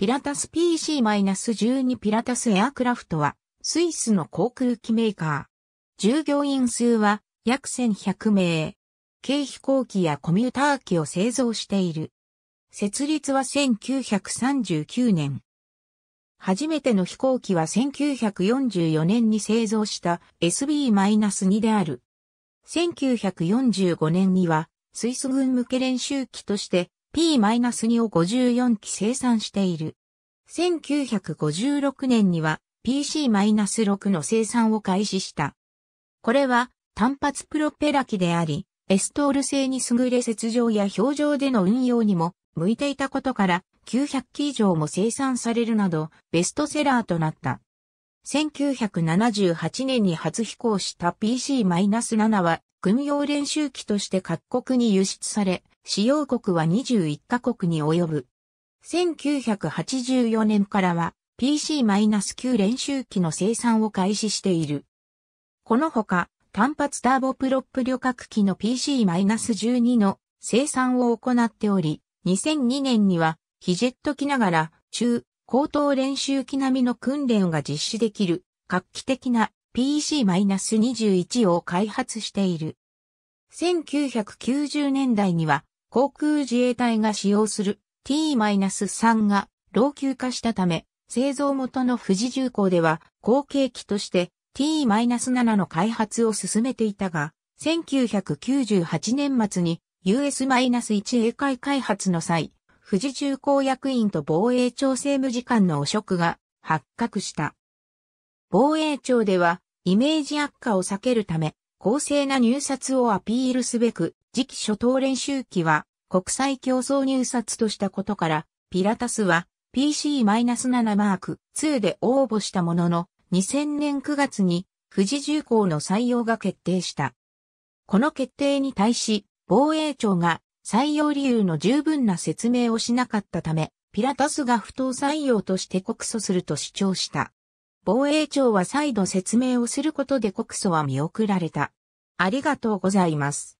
ピラタス PC-12 ピラタスエアクラフトは、スイスの航空機メーカー。従業員数は約1100名。軽飛行機やコミューター機を製造している。設立は1939年。初めての飛行機は1944年に製造した SB-2 である。1945年にはスイス軍向け練習機として P-2 を54機生産している。1956年には PC-6 の生産を開始した。これは単発プロペラ機であり、エストール製に優れ雪上や表情での運用にも向いていたことから900機以上も生産されるなどベストセラーとなった。1978年に初飛行した PC-7 は軍用練習機として各国に輸出され、使用国は21カ国に及ぶ。1984年からは PC-9 練習機の生産を開始している。このほか、単発ターボプロップ旅客機の PC-12 の生産を行っており、2002年には、ヒジェット機ながら、中、高等練習機並みの訓練が実施できる、画期的な PC-21 を開発している。1990年代には、航空自衛隊が使用する T-3 が老朽化したため、製造元の富士重工では後継機として T-7 の開発を進めていたが、1998年末に US-1A 会開発の際、富士重工役員と防衛庁政務次官の汚職が発覚した。防衛庁ではイメージ悪化を避けるため、公正な入札をアピールすべく、次期初等練習期は国際競争入札としたことから、ピラタスは PC-7 マーク2で応募したものの、2000年9月に富士重工の採用が決定した。この決定に対し、防衛庁が採用理由の十分な説明をしなかったため、ピラタスが不当採用として告訴すると主張した。防衛庁は再度説明をすることで告訴は見送られた。ありがとうございます。